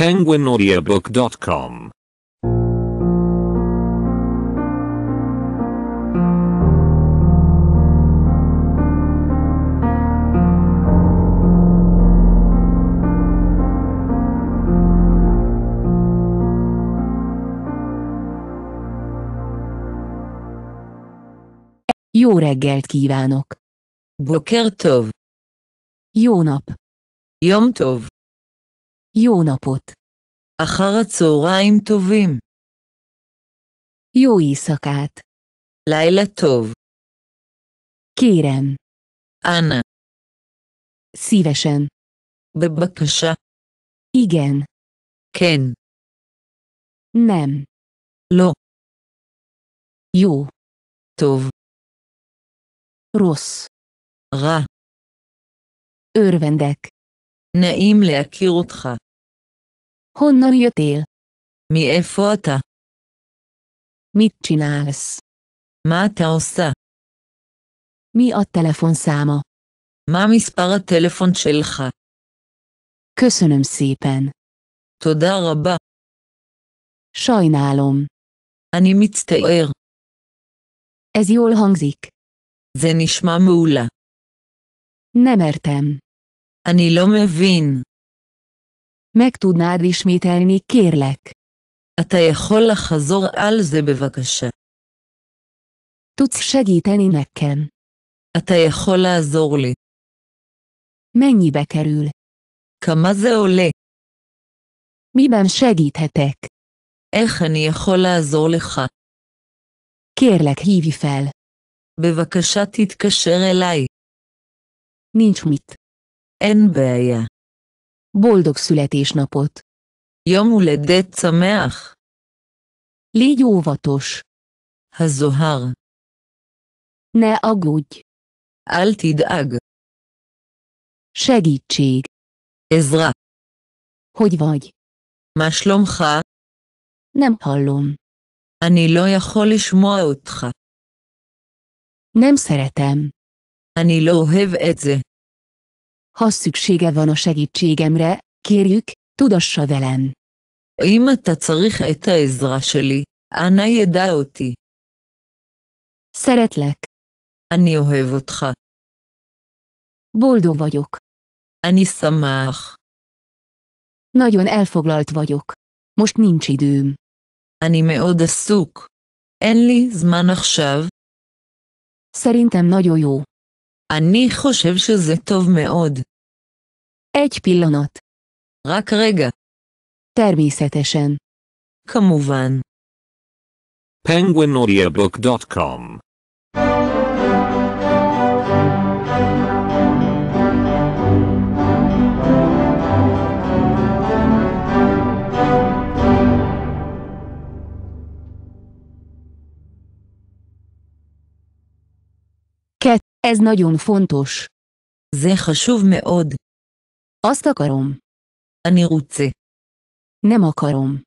penguinaudiobook.com Jó reggelt kívánok! Boker Tov! Jó nap! Jom Tov! Jó napot! אחר הצהריים טובים. Jó éjszakát! לילה טוב. Kérem! Anna. Szívesen! בבקשה. Igen! Ken. Nem! Lo. Jó! טוב, Rossz! Ra. Örvendek! Ne להכיר אותך. Honnan jöttél? Mi e fota? Mit csinálsz? osza. Mi a telefonszáma? Mami mispar a telefon shelcha? Köszönöm szépen. Toda rabba. Sajnálom. Ani mit ér? Ez jól hangzik. ma múla. Nem értem. Ani לא מבין meg tudnád ismételni, kérlek. A teje holla hazor alzebevakasa. Tudsz segíteni nekem. A teje holla zorli. Mennyibe kerül? Kamazeole. Miben segíthetek? Echeni a holla zorliha. Kérlek hívj fel. Bevakasat itt keserelej. Nincs mit. Enbeje. Boldog születésnapot! Jom uledet sameach! Légy óvatos! Hazohar! Ne aggódj! Altid ag! Segítség! Ezra! Hogy vagy? מה Nem hallom. Ani לא יכול לשמוע Nem szeretem. Ani לא אוהב ha szüksége van a segítségemre, kérjük, tudassa velem. Ima אתה czarich את העזרה שלי, אנא ידע Szeretlek. אני אוהב אותך. Boldog vagyok. אני szamach. Nagyon elfoglalt vagyok. Most nincs időm. Ani מאוד עסוק. אין לי זמן Szerintem nagyon jó. אני חושב שזה טוב מאוד. אג' פילונות. רק רגע. תרמיסטשן. כמובן. Ez nagyon fontos. זה חשוב מאוד. Azt akarom. Ani utce. Nem akarom.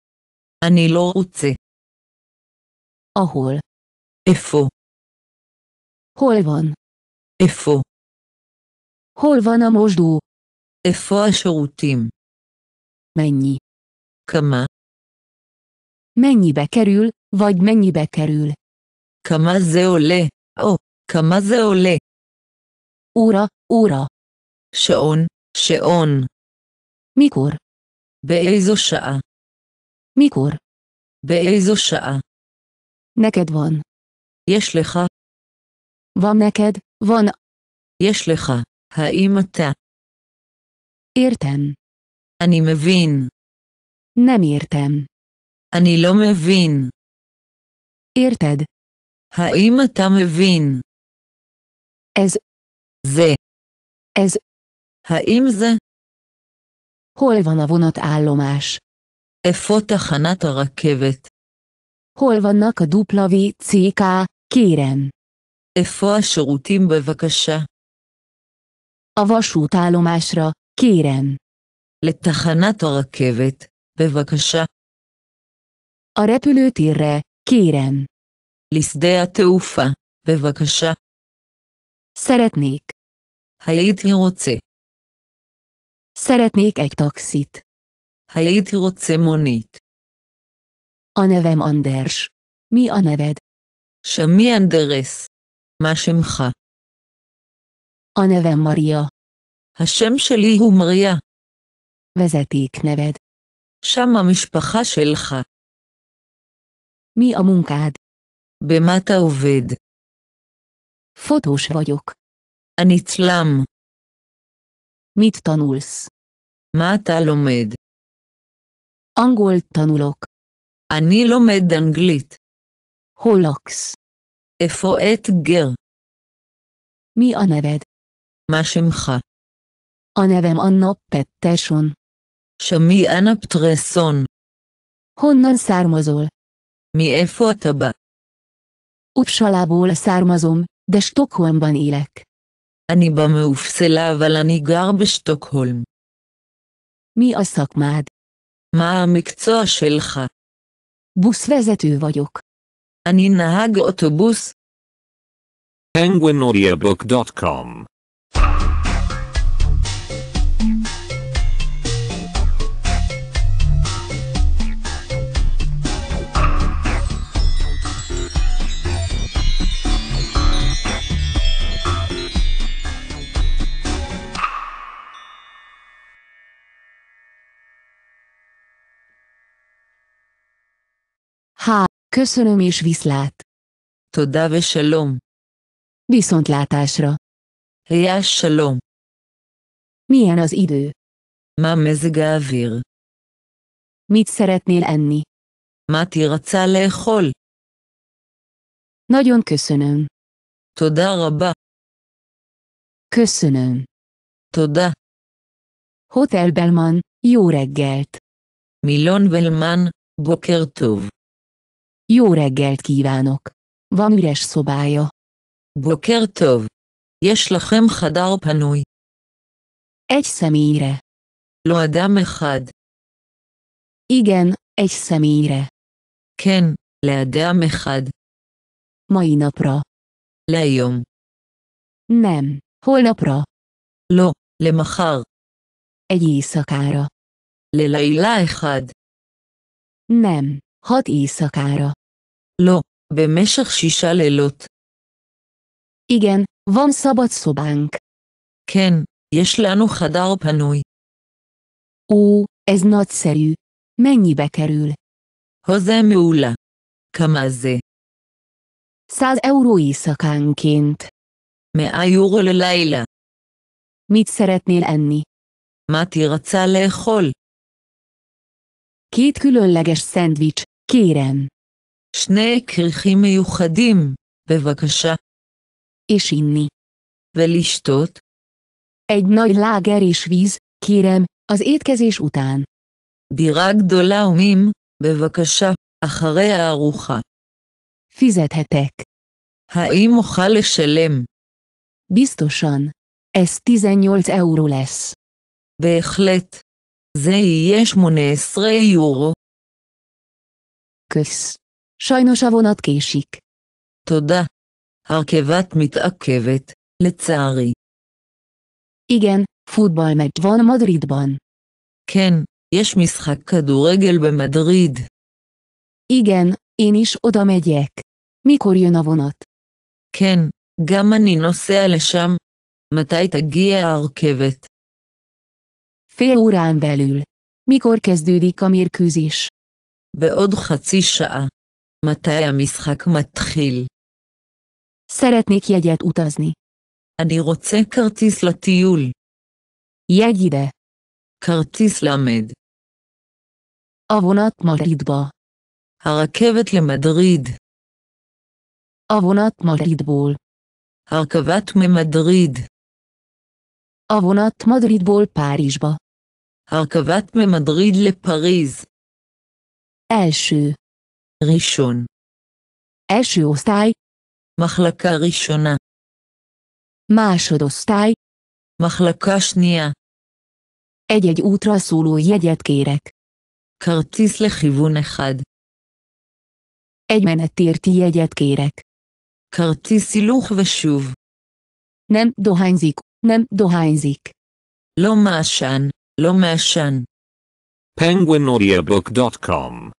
Ani lo utce. Ahol. Efo. Hol van? Efo. Hol van a mosdó? a השירותים? Mennyi? Kama. Mennyibe kerül, vagy mennyibe kerül? Kama זה עולה? Kama כמה óra, óra. שעון, שעון. mikor? באיזו שעה? mikor? באיזו שעה? neked van. יש לך? van neked, van. יש לך, האם אתה? értem. אני מבין. nem értem. אני לא מבין. érted? האם אתה מבין? ez זה. Ez. האם זה? hol van a vonatállomás? איפה e תחנת הרכבת? hol vannak a WCK, kéren? איפה השירותים בבקשה? a vasútállomásra, kéren. לתחנת הרכבת, בבקשה. a repülőtérre, kéren. לשדה התעופה, בבקשה. Szeretnék. הייתי רוצה. Szeretnék egy taxit. הייתי רוצה מונית. A nevem Anders. Mi a neved? Semmi אנדרס. מה שמך? A nevem Maria. השם שלי הוא מריה. Vezeték neved. שם המשפחה שלך. Mi a munkád? במה אתה Fotós vagyok. הנצלם. Mit tanulsz? מה אתה Angolt tanulok. Ani לומד anglit. Hol laksz? et ger. Mi a neved? מה A nevem Anna Petterson. Semmi anna פטרסון. Honnan származol? Mi efo taba? Upsalából származom, de Stockholmban élek. אני במאופסלה אבל אני גר בשטוקהולם. מי עסק מעד? מה המקצוע שלך? בוס וזה ויוק. אני נהג אוטובוס. Há, köszönöm és viszlát. Toda veshalom. Viszontlátásra. Riás shalom. Milyen az idő? Ma mezeg Mit szeretnél enni? Ma tirca lehol. Nagyon köszönöm. Toda rabba. Köszönöm. Toda. Hotel Belman, jó reggelt. Milon Belman, boker jó reggelt kívánok! Van üres szobája. Boker tov. Yes lachem chadar panuj. Egy személyre. Lo adam echad. Igen, egy személyre. Ken, le adam echad. Mai napra. Lejom. Nem, holnapra. Lo, le machar. Egy éjszakára. Le lejla echad. Nem, hat éjszakára. לא, במשך שישה לילות. Igen, van szabad szobánk. כן, יש לנו חדר פנוי. Ó, ez nagyszerű. Mennyibe kerül? Hozzá מעולה. Kamazé. זה? 100 euró éjszakánként. 100 יורו ללילה. Mit szeretnél enni? מה תרצה לאכול? Két különleges szendvics, kérem. שני כריכים מיוחדים, בבקשה. איש איני. ולשתות? אד נוי לאגר איש ויז, קירם, אז איתקזיש אותן. בירה גדולה ומים, בבקשה, אחרי הארוחה. פיזת התק. האם אוכל לשלם? ביסטושן. אסטיזן יולץ אורולס. בהחלט. זה יהיה 18 יורו. כס. Sajnos a vonat késik. Toda, a mit a kevét, licári. Igen, futballmeccs van Madridban. Ken, és miszhákkadó reggelbe Madrid. Igen, én is oda megyek. Mikor jön a vonat? Ken, gamani noszélesem, metájt a kevet. Fél órán belül. Mikor kezdődik a mérkőzés? Beod haci מתי המשחק מתחיל? Szeretnék jegyet utazni. אני רוצה כרטיס לטיול. Jegyire. כרטיס למד. A vonat Madridba. הרכבת למדריד. A vonat Madridból. הרכבת ממדריד. A vonat Madridból Párizsba. הרכבת ממדריד לפריז. Első. ראשון. első osztály, מחלקה ראשונה. másod osztály, מחלקה שנייה. egy-egy útra szóló jegyet kérek. כרטיס לכיוון אחד. egy menetérti jegyet kérek. כרטיס הילוך ושוב. nem dohányzik, nem dohányzik. לא מעשן, לא penguinaudiobook.com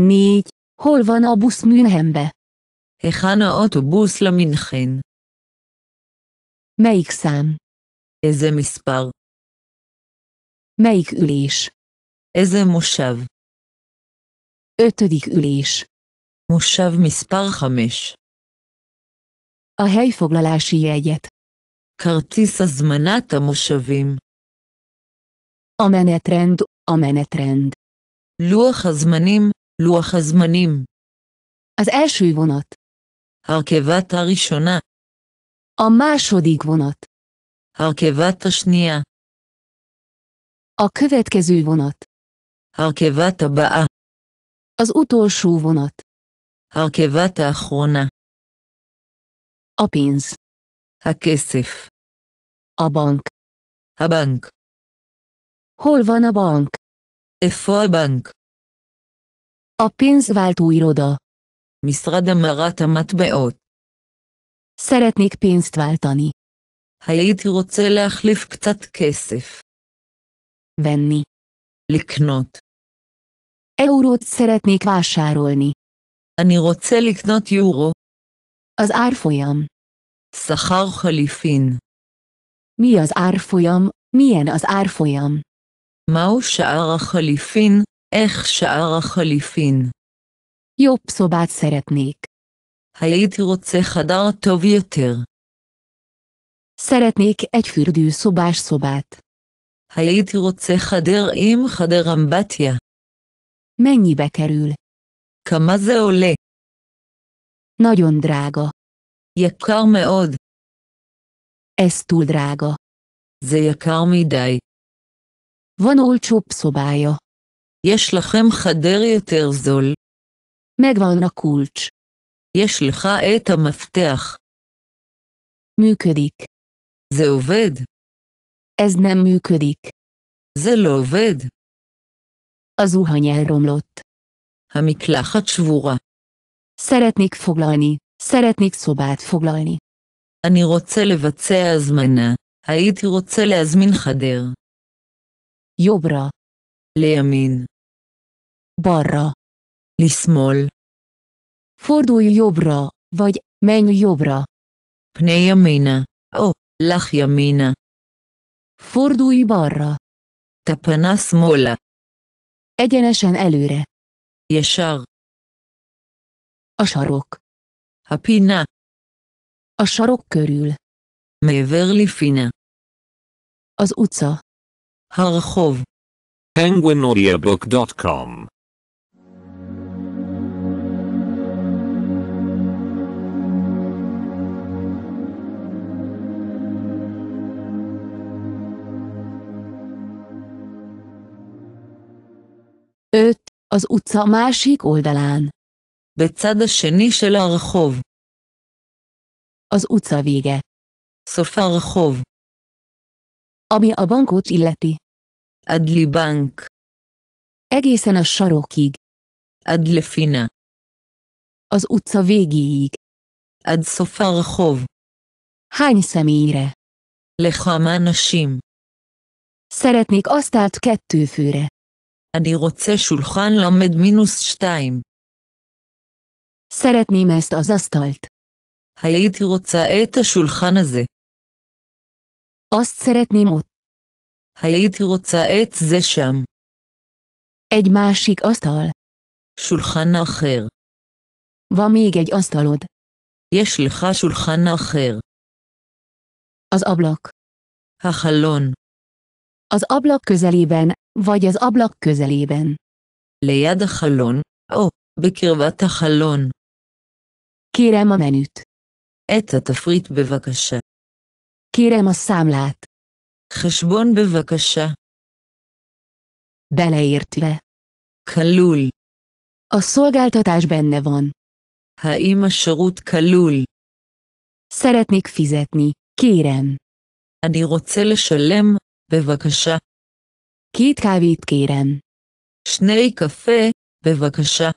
4. Hol van a busz Münchenbe? Echana autobusz la München. Melyik szám? Eze miszpar. Melyik ülés? Eze mosav. Ötödik ülés. Mosav miszpar hamis. A helyfoglalási jegyet. Kartisz az menet a mosavim. A menetrend, a menetrend. Luach az menim, לוח הזמנים. Az első vonat. הרכבת הראשונה. A második vonat. הרכבת השנייה. A következő vonat. הרכבת הבאה. Az utolsó vonat. הרכבת האחרונה. A pénz. הכסף. A bank. הבנק. Hol van a bank? איפה הבנק? A pénzváltó iroda. Misrada marata matbeot. Szeretnék pénzt váltani. Hayiti rotze lachlif ktat kesef. Venni. Liknot. Eurót szeretnék vásárolni. Ani rotze liknot euro. Az árfolyam. Szachar halifin. Mi az árfolyam? Milyen az árfolyam? Mausa a halifin. איך שאר החליפין? jobb szobát szeretnék. הייתי רוצה חדר טוב יותר. Szeretnék egy fürdőszobás szobát. הייתי רוצה חדר עם חדר אמבטיה. Mennyibe kerül? כמה זה עולה? Nagyon drága. יקר מאוד. Ez túl drága. זה יקר מדי. Van olcsóbb szobája. יש לכם חדר יותר זול. Megvan a kulcs. יש לך את המפתח. Működik. זה עובד. Ez nem működik. זה לא עובד. A zuhany elromlott. המקלחת שבורה. Szeretnék foglalni, szeretnék szobát foglalni. אני רוצה לבצע הזמנה, הייתי רוצה להזמין חדר. יוברה. לימין balra. Lismol. Fordulj jobbra, vagy menj jobbra. Pnei yamina, o, lach Fordulj balra. Tapana smola. Egyenesen előre. Jesar. A sarok. A pina. A sarok körül. מעבר fina. az utca. Harchov. penguinaudiobook.com 5. Az utca másik oldalán. se השני של הרחוב. Az utca vége. סוף הרחוב. Ami a bankot illeti. Adli bank. Egészen a sarokig. Adli fina. Az utca végéig. Ad סוף הרחוב. Hány személyre? a sim. Szeretnék asztalt kettő főre. אני רוצה שולחן למד מינוס שתיים. Szeretném ezt az asztalt. הייתי רוצה את השולחן הזה. Azt szeretném ott. הייתי רוצה את זה שם. Egy másik asztal. שולחן אחר. Van még egy asztalod. יש לך שולחן אחר. Az ablak. החלון. Az ablak közelében vagy az ablak közelében. Lejed a halon, ó, bekirvat a halon. Kérem a menüt. Etet a frit bevakasse. Kérem a számlát. Hasbon bevakasse. Beleértve. Kalul. A szolgáltatás benne van. Ha ima sorút kalul. Szeretnék fizetni, kérem. Adi rocele sollem, bevakasse. Két kávét kérem. Snei kafé, bevakasa.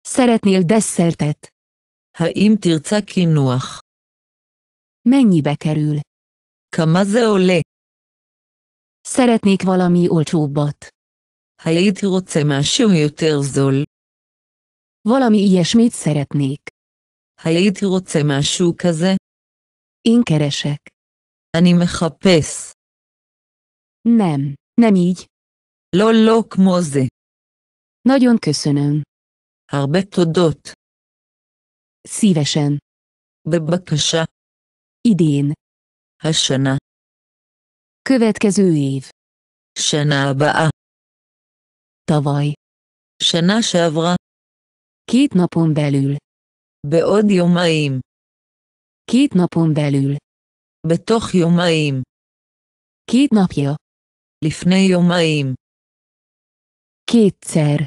Szeretnél desszertet? im tirca קינוח? Mennyibe kerül? Kamaze ole. Szeretnék valami olcsóbbat. הייתי רוצה משהו jöter zol. Valami ilyesmit szeretnék. הייתי רוצה משהו כזה? Én keresek. Ani mechapesz. Nem. Nem így. Lollok mozzi. Nagyon köszönöm. Harbe tudott. Szívesen. Bebakasa. Idén. Hasana. Következő év. ba. Tavaly. Sana sevra. Két napon belül. Beod jomaim. Két napon belül. Betoch jomaim. Két napja. לפני יומיים. Kétszer.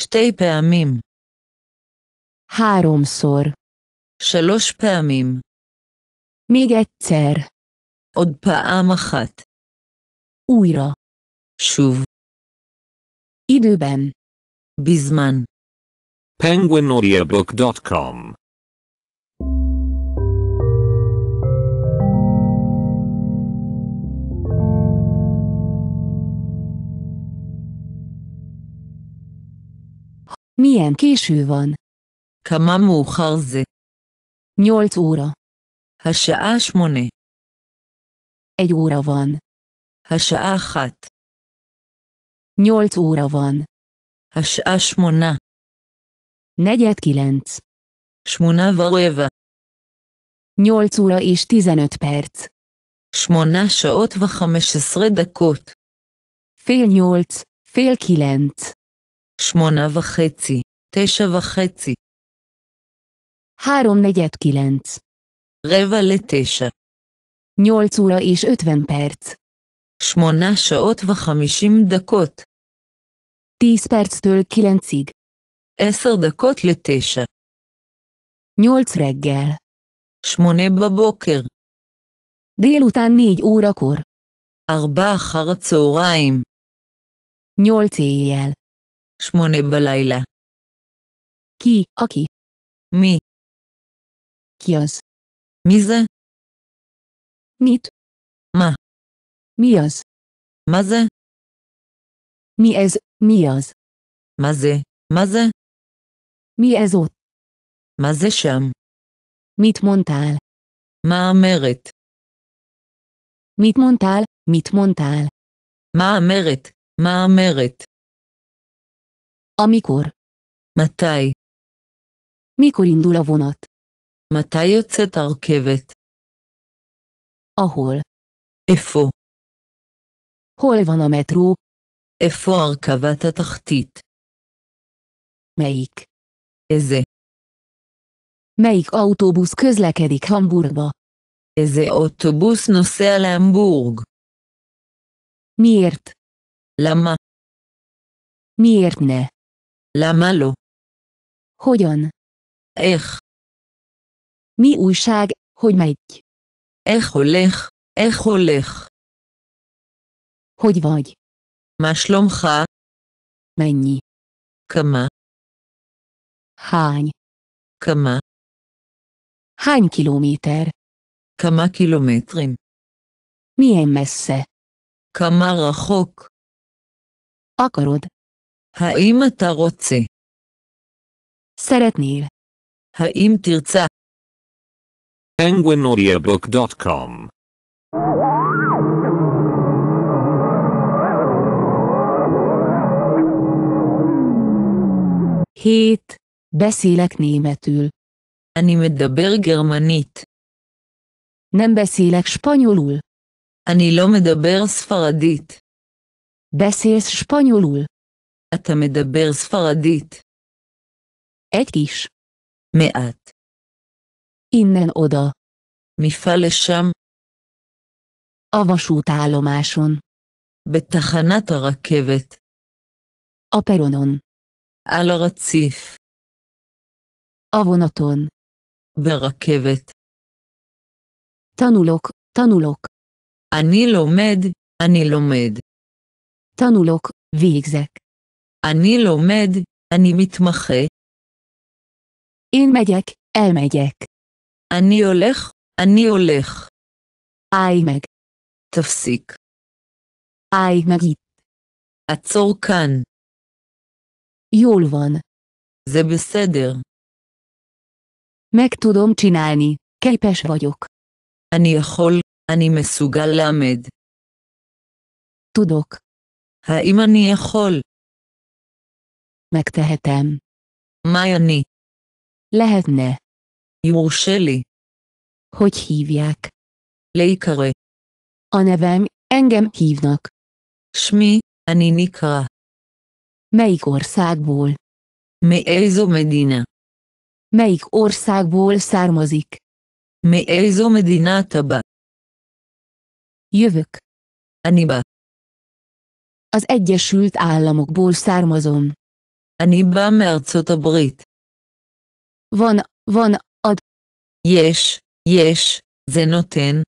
שתי פעמים. Háromszor. שלוש פעמים. Még egyszer. עוד פעם אחת. Újra. שוב. Időben. בזמן. penguinaudiobook.com Milyen késő van? Kama muharze. Nyolc óra. Hasaás moné. Egy óra van. Hasaáhat. Nyolc óra van. Hasaás moná. Negyed kilenc. Smuna valéve. Nyolc óra és tizenöt perc. Smuna se ott vaha meseszre dekót. Fél nyolc, fél kilenc. שמונה וחצי, תשע וחצי. Háromnegyed kilenc. רבע לתשע. Nyolc óra és ötven perc. שמונה שעות וחמישים דקות. Tíz perctől kilencig. עשר דקות לתשע. Nyolc reggel. שמונה בבוקר. Délután négy órakor. ארבע אחר הצהריים. Nyolc éjjel. שמונה בלילה. כי, אוקי. מי? קיוז. מי זה? מית. מה? מיוז. מה זה? מיאז, מיאז. מה זה? מה זה? מיאזות. מה זה שם? מיתמונטל. מה אמרת? מיתמונטל, מיתמונטל. מה אמרת? מה אמרת? Amikor? מתי? Mikor indul a vonat? ötszet a הרכבת? ahol. Efo. hol van a metró? איפה a התחתית? melyik? Eze. melyik autóbusz közlekedik Hamburgba? Eze autóbusz נוסע Hamburg. miért? Lama. miért ne? Lemelo. Hogyan? Ech. Mi újság, hogy megy? Echolech, echolech. Hogy vagy? Máslomcha. Mennyi? Kama. Hány? Kama. Hány kilométer? Kama kilométrim. Milyen messze? Kama rachok. Akarod? האם אתה רוצה? szeretnél? האם תרצה? penguinaudiobook.com Hét. Beszélek németül. אני מדבר גרמנית. Nem beszélek spanyolul. אני לא מדבר ספרדית. Beszélsz spanyolul? אתה מדבר ספרדית. Egy kis. מעט. Innen oda. מפעל לשם. A vasútállomáson. בתחנת הרכבת. A peronon. על הרציף. A vonaton. ברכבת. Tanulok, tanulok. אני לומד, אני לומד. Tanulok, végzek. אני לומד, אני מתמחה. אין מגק, אל מגק. אני הולך, אני הולך. איי מג. תפסיק. איי מגית. עצור כאן. יולוון. זה בסדר. מקטודום צ'ינני, קייפש ויוק. אני יכול, אני מסוגל לעמד. תודוק. האם אני יכול? Megtehetem. Májani. Lehetne. Shelley. Hogy hívják? Lékere. A nevem, engem hívnak. Smi, Aninika. Melyik országból? Ezo Medina. Melyik országból származik? Ezo Medina taba. Jövök. Aniba. Az Egyesült Államokból származom. אני בא מארצות הברית. וון, וון, עוד. יש, יש, זה נותן.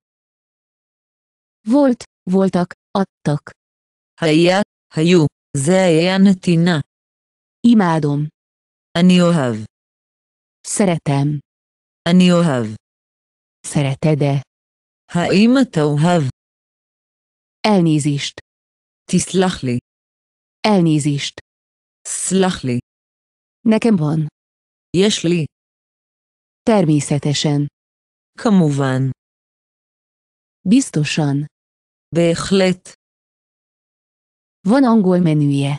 Volt, voltak, adtak. היה, היו, זה היה נתינה. אימא אדום. אני אוהב. סרטם. אני אוהב. סרטדה. האם אתה אוהב? Elnézést. תסלח לי. Elnézést. סלח לי. nekem van. יש לי. természetesen. כמובן. biztosan. בהחלט. Van angol menüje.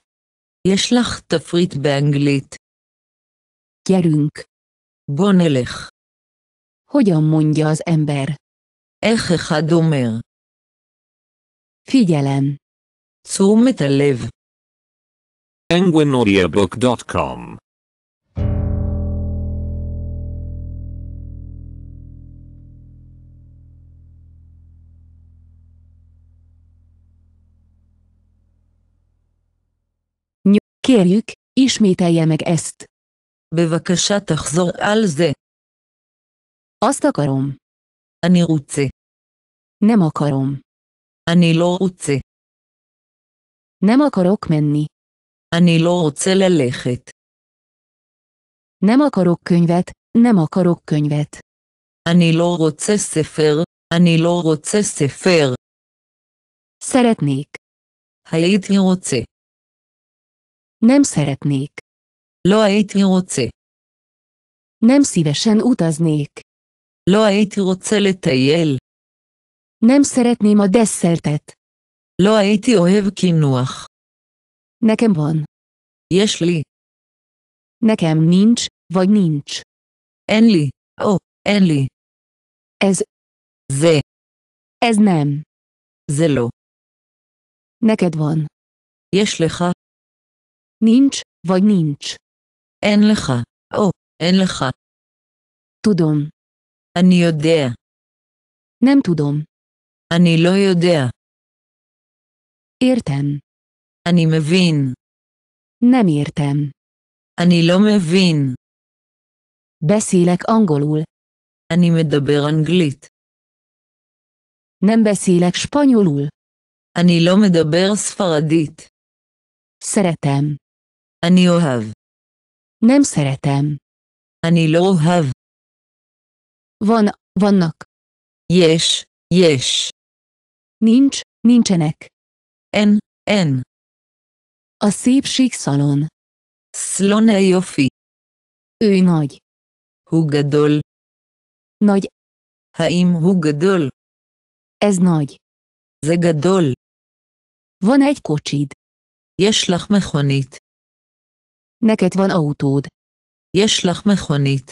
יש לך תפריט באנגלית. Gyerünk. בוא נלך. Hogyan mondja az ember? איך אחד אומר? Figyelem. תשומת הלב penguinaudiobook.com Kérjük, ismételje meg ezt. בבקשה תחזור על זה. Azt akarom. Ani רוצה. Nem akarom. Ani לא רוצה. Nem akarok menni. אני לא רוצה ללכת. Nem akarok könyvet, nem akarok könyvet. אני לא רוצה ספר, אני לא רוצה ספר. Szeretnék. הייתי רוצה. Nem szeretnék. לא הייתי רוצה. Nem szívesen utaznék. לא הייתי רוצה לטייל. Nem szeretném a desszertet. לא הייתי אוהב קינוח. Nekem van. Jesli. Nekem nincs, vagy nincs. Enli. Ó, oh, Enli. Ez. Ze. Ez nem. Zelo. Neked van. Jeslecha. Nincs, vagy nincs. Enlecha. Ó, oh, Enlecha. tudom. Ani יודע. nem tudom. Ani לא יודע. értem. אני מבין. Nem értem. אני לא מבין. Beszélek angolul. אני מדבר אנגלית. Nem beszélek spanyolul. אני לא מדבר ספרדית. Szeretem. אני אוהב. Nem szeretem. אני לא אוהב. Van, vannak. Yes, yes. Nincs, nincsenek. En, en. A szépség szalon. Slone Jofi. Ő nagy. Hugedol. Nagy. Haim Hugedol. Ez nagy. Zegedol. Van egy kocsid. Jeslach mechonit. Neked van autód. Jeslach mechonit.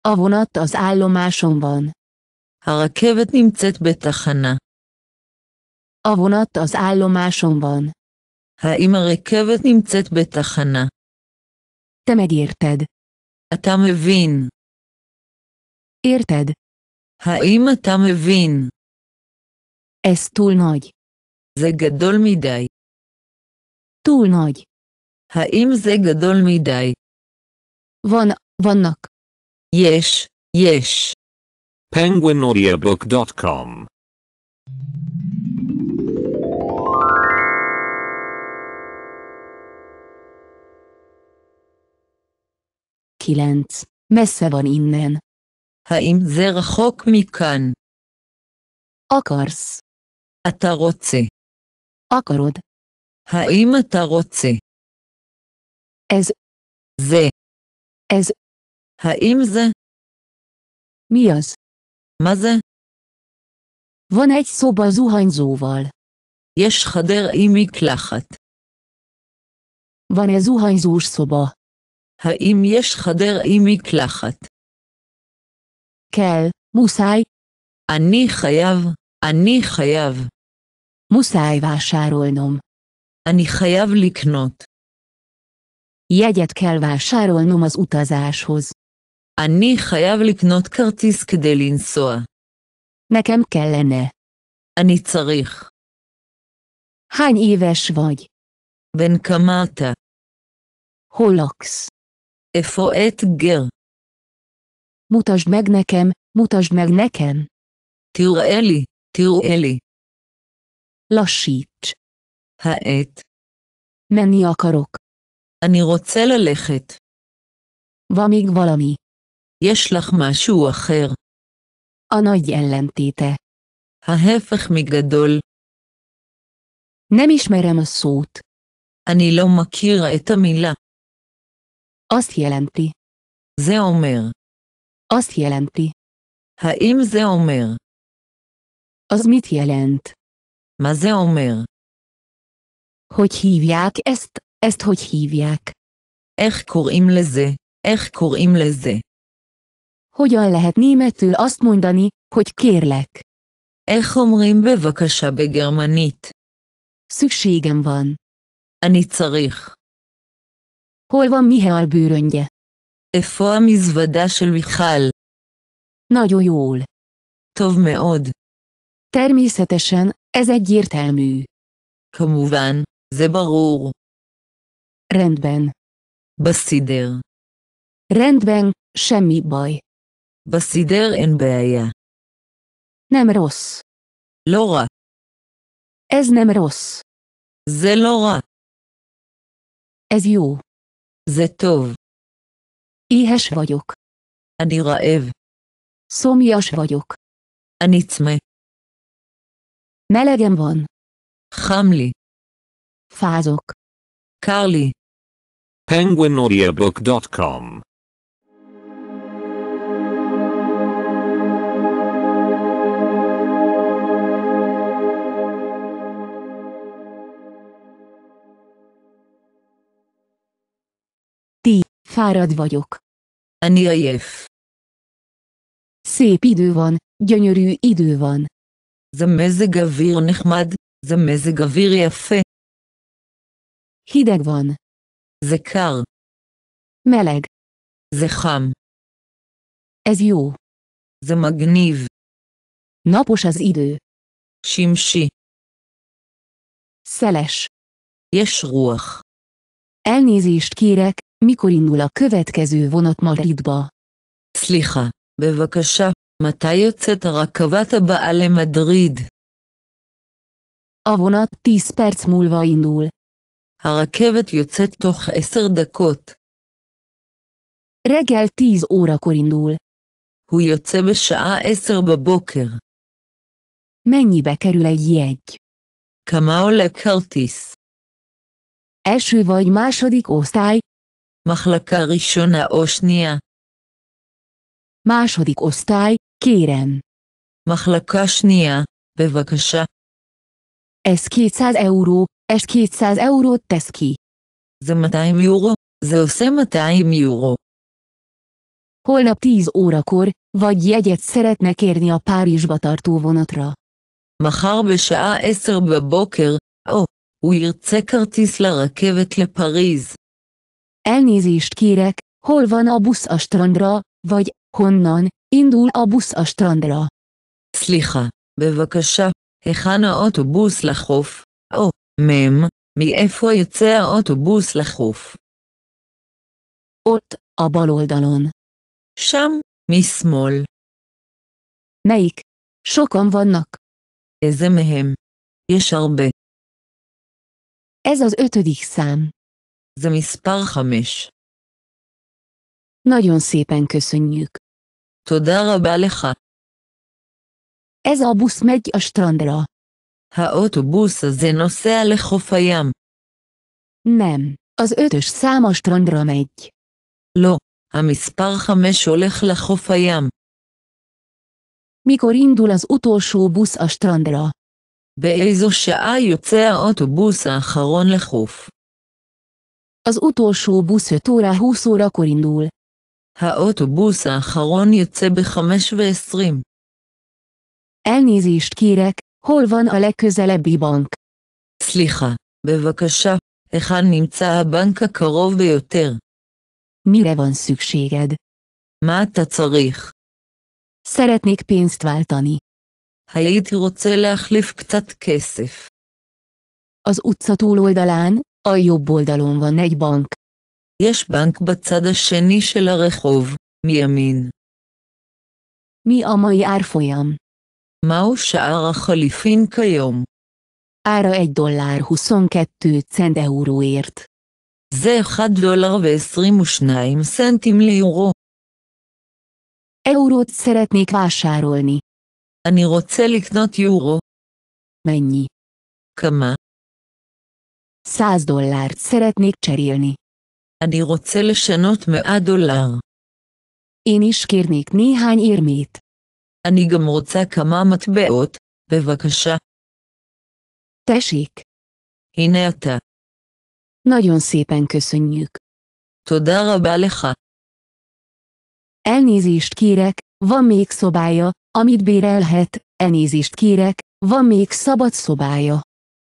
A vonat az állomáson van. Ha a kevet נמצאת בתחנה. A vonat az állomáson van. האם הרכבת נמצאת בתחנה? Te megérted. אתה מבין. Érted? האם אתה מבין? אס túl nagy. זה גדול מדי. Túl nagy. האם זה גדול מדי? Van, vannak. יש, יש. penguinaudiobook.com 9. Messze van innen. האם זה רחוק מכאן? Akarsz. אתה רוצה. Akarod. האם אתה רוצה? Ez. זה. Ez. האם זה? Mi az? מה זה? Van egy szoba zuhanyzóval. יש חדר עם מקלחת. Van egy zuhanyzós szoba. האם יש חדר עם מקלחת? כן, מוסאי. אני חייב, אני חייב. מוסאי vásárolnom. אני חייב לקנות. Jegyet kell vásárolnom az utazáshoz. אני חייב לקנות כרטיס כדי לנסוע. נקם kellene. אני צריך. Hány éves vagy? בן כמה אתה? הולוקס. אפואט גר. Mutasd meg nekem, mutasd meg nekem. תראה לי, תראה לי. lassíts. העת. Menni akarok. אני רוצה ללכת. Van még valami. יש לך משהו אחר. A nagy ellentéte. ההפך מגדול. Nem ismerem a szót. אני לא מכיר את המילה azt jelenti. Zeomer. אומר. azt jelenti. Ha זה zeomer. az mit jelent? Ma zeomer. hogy hívják ezt, ezt hogy hívják? איך קוראים לזה? איך im leze. hogyan lehet németül azt mondani, hogy kérlek? איך bevakasa בבקשה בגרמנית? szükségem van. אני צריך. Hol van Mihály bőröngye? E המזוודה של מיכל? Nagyon jól. me od. Természetesen, ez egyértelmű. כמובן, ze ברור. Rendben. Basszider. Rendben, semmi baj. Basszider en beje. Nem rossz. Lora. Ez nem rossz. Ze Lora. Ez jó. Ze tov. Éhes vagyok. אני רעב. Szomjas vagyok. אני צמא. melegem van. Hamli. fázok. Kali. penguinaudiobook.com Ti, fárad vagyok. Aniaiev. Szép idő van, gyönyörű idő van. Zemezeg a vír nechmad, zemezeg a vír jefe. Hideg van. Zekar. Meleg. Zeham. Ez jó. Zemagniv. Napos az idő. Simsi. Szeles. Jesruach. Elnézést kérek, mikor indul a következő vonat Madridba? סליחה, בבקשה, מתי a הרכבת הבאה Madrid. A vonat 10 perc múlva indul. A rakavat יוצאת תוך eszer dekot. reggel 10 órakor indul. הוא יוצא בשעה 10 boker. Mennyibe kerül egy jegy? כמה le כרטיס? Első vagy második osztály, מחלקה rishona osnia. második osztály, kérem. מחלקה snia, bevakasa. Ez 200 euró, ez 200 eurót tesz ki. Zamatáim euró, יורו, euró. Holnap 10 órakor, vagy jegyet szeretne kérni a Párizsba tartó vonatra. boker, ó, oh, בבוקר, או, le a kevet le לפריז. Elnézést kérek, hol van a busz a strandra, vagy honnan indul a busz a strandra? סליחה, בבקשה, היכן האוטובוס לחוף? mém, mi מאיפה יוצא autobusz לחוף? ott, a bal oldalon. Sam, szmol. Melyik? Sokan vannak. Ez mehem. És Ez az ötödik szám. Zemispar Hamish. Nagyon szépen köszönjük. Tudar a Beleha. Ez a busz megy a strandra. Ha autóbusz az én a Nem, az ötös szám a strandra megy. Lo, a Mispar Hamish lehofajam. Mikor indul az utolsó busz a strandra? Beézó se a autóbusz a haron lehof. Az utolsó busz 5 óra 20 órakor indul. Ha a האוטובוס האחרון יוצא בחמש ועשרים. Elnézést kérek, hol van a legközelebbi bank? Szliha, סליחה, בבקשה, nimca a הבנק הקרוב ביותר? Mire van szükséged? Máta carich. Szeretnék pénzt váltani. Ha הייתי רוצה להחליף ktat כסף. Az utca túloldalán, a jobb oldalon van egy bank. Yes bank bacada seni shel a rechov, mi amin. Mi a mai árfolyam? Mao sa'ara khalifin kajom. Ára egy dollár huszonkettő cent euróért. Ze 1 dollár ve 22 centim euró. Eurót szeretnék vásárolni. Ani rotze liknot euró. Mennyi? Kama. 100 dollárt szeretnék cserélni. אני רוצה me a dollár. Én is kérnék néhány érmét. אני גם רוצה כמה מטבעות, בבקשה. Tessék. הנה אתה. Nagyon szépen köszönjük. תודה רבה לך. Elnézést kérek, van még szobája, amit bérelhet, elnézést kérek, van még szabad szobája.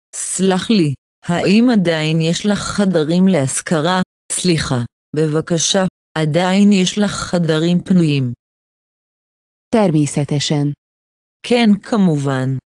Szlachli. האם עדיין יש לך חדרים להשכרה? סליחה, בבקשה, עדיין יש לך חדרים פנויים. Természetesen. כן, כמובן.